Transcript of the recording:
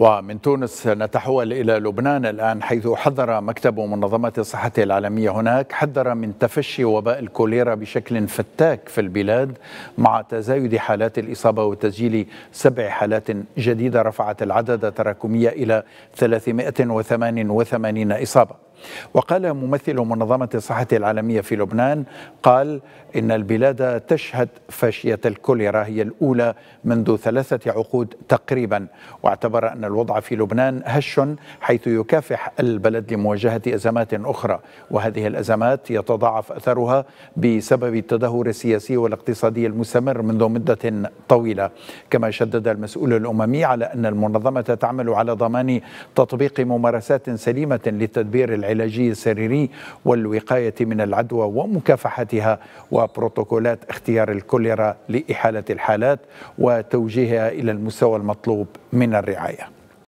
ومن تونس نتحول إلى لبنان الآن حيث حذر مكتب منظمة الصحة العالمية هناك حذر من تفشي وباء الكوليرا بشكل فتاك في البلاد مع تزايد حالات الإصابة وتسجيل سبع حالات جديدة رفعت العدد التراكمي إلى 388 إصابة وقال ممثل منظمة الصحة العالمية في لبنان قال إن البلاد تشهد فاشية الكوليرا هي الأولى منذ ثلاثة عقود تقريبا واعتبر أن الوضع في لبنان هش حيث يكافح البلد لمواجهة أزمات أخرى وهذه الأزمات يتضاعف أثرها بسبب التدهور السياسي والاقتصادي المستمر منذ مدة طويلة كما شدد المسؤول الأممي على أن المنظمة تعمل على ضمان تطبيق ممارسات سليمة للتدبير العلمي العلاجي السريري والوقاية من العدوى ومكافحتها وبروتوكولات اختيار الكوليرا لإحالة الحالات وتوجيهها إلى المستوى المطلوب من الرعايه